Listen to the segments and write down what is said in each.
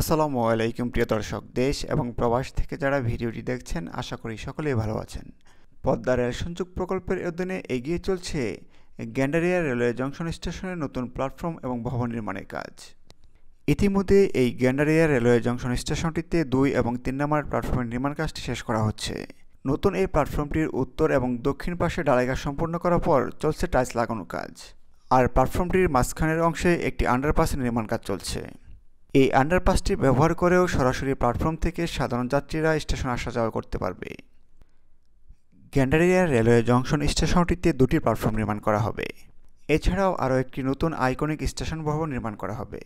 আসসালামু আলাইকুম প্রিয় দর্শক দেশ এবং প্রবাস থেকে যারা ভিডিওটি দেখছেন আশা করি সকলেই ভালো আছেন পদ্মা রেল সংযোগ প্রকল্পের অধীনে এগিয়ে চলছে গ্যান্ডারিয়া রেলওয়ে জংশন স্টেশনের নতুন প্ল্যাটফর্ম এবং ভবন নির্মাণের কাজ ইতিমধ্যে এই গ্যান্ডারিয়া রেলওয়ে জংশন স্টেশনটিতে দুই এবং তিন নম্বর প্ল্যাটফর্মের নির্মাণ কাজটি শেষ করা হচ্ছে নতুন এই প্ল্যাটফর্মটির উত্তর এবং দক্ষিণ পাশে ডালাইগা সম্পূর্ণ করার পর চলছে টাইলস লাগানোর কাজ আর প্ল্যাটফর্মটির মাঝখানের অংশে একটি আন্ডারপাস নির্মাণ কাজ চলছে এই আন্ডারপাসটি ব্যবহার করেও সরাসরি প্ল্যাটফর্ম থেকে সাধারণ যাত্রীরা স্টেশন আসা যাওয়া করতে পারবে গ্যান্ডারিয়া রেলওয়ে জংশন স্টেশনটিতে দুটি প্ল্যাটফর্ম নির্মাণ করা হবে এছাড়াও আরও একটি নতুন আইকনিক স্টেশন ভবন নির্মাণ করা হবে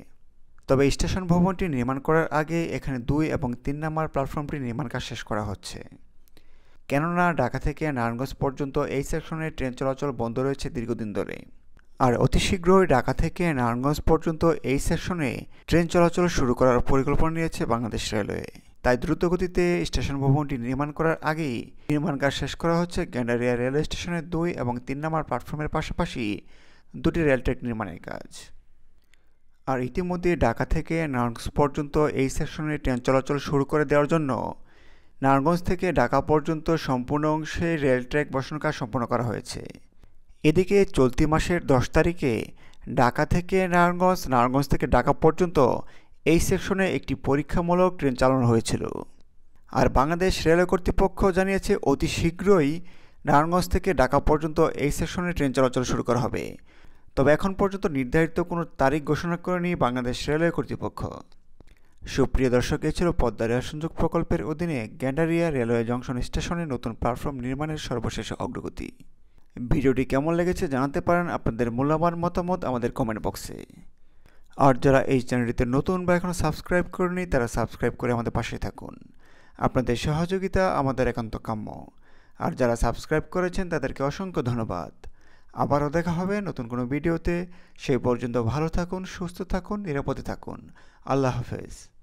তবে স্টেশন ভবনটি নির্মাণ করার আগে এখানে দুই এবং তিন নম্বর প্ল্যাটফর্মটি নির্মাণ কাজ শেষ করা হচ্ছে কেননা ঢাকা থেকে নারায়ণগঞ্জ পর্যন্ত এই সেকশনে ট্রেন চলাচল বন্ধ রয়েছে দীর্ঘদিন ধরে আর অতি শীঘ্রই ঢাকা থেকে নারায়ণগঞ্জ পর্যন্ত এই সেকশনে ট্রেন চলাচল শুরু করার পরিকল্পনা নিয়েছে বাংলাদেশ রেলওয়ে তাই দ্রুত গতিতে স্টেশন ভবনটি নির্মাণ করার আগেই নির্মাণ কাজ শেষ করা হচ্ছে গ্যান্ডারিয়া রেলওয়ে স্টেশনের দুই এবং তিন নম্বর প্ল্যাটফর্মের পাশাপাশি দুটি রেল ট্র্যাক নির্মাণের কাজ আর ইতিমধ্যে ঢাকা থেকে নারায়ণগঞ্জ পর্যন্ত এই সেকশনে ট্রেন চলাচল শুরু করে দেওয়ার জন্য নারায়ণগঞ্জ থেকে ঢাকা পর্যন্ত সম্পূর্ণ অংশে রেল ট্র্যাক বসানোর কাজ সম্পন্ন করা হয়েছে এদিকে চলতি মাসের দশ তারিখে ঢাকা থেকে নারায়ণগঞ্জ নারায়ণগঞ্জ থেকে ঢাকা পর্যন্ত এই সেকশনে একটি পরীক্ষামূলক ট্রেন চালানো হয়েছিল আর বাংলাদেশ রেলওয়ে কর্তৃপক্ষ জানিয়েছে অতি শীঘ্রই নারায়ণগঞ্জ থেকে ঢাকা পর্যন্ত এই সেকশনে ট্রেন চলাচল শুরু করা হবে তবে এখন পর্যন্ত নির্ধারিত কোনো তারিখ ঘোষণা করেনি বাংলাদেশ রেলওয়ে কর্তৃপক্ষ সুপ্রিয় দর্শক এ ছিল পদ্মা রেল সংযোগ প্রকল্পের অধীনে গ্যান্ডারিয়া রেলওয়ে জংশন স্টেশনে নতুন প্ল্যাটফর্ম নির্মাণের সর্বশেষ অগ্রগতি ভিডিওটি কেমন লেগেছে জানাতে পারেন আপনাদের মূল্যবান মতামত আমাদের কমেন্ট বক্সে আর যারা এই চ্যানেলটিতে নতুন বা এখনও সাবস্ক্রাইব করেনি তারা সাবস্ক্রাইব করে আমাদের পাশে থাকুন আপনাদের সহযোগিতা আমাদের একান্ত কাম্য আর যারা সাবস্ক্রাইব করেছেন তাদেরকে অসংখ্য ধন্যবাদ আবারও দেখা হবে নতুন কোনো ভিডিওতে সেই পর্যন্ত ভালো থাকুন সুস্থ থাকুন নিরাপদে থাকুন আল্লাহ হাফেজ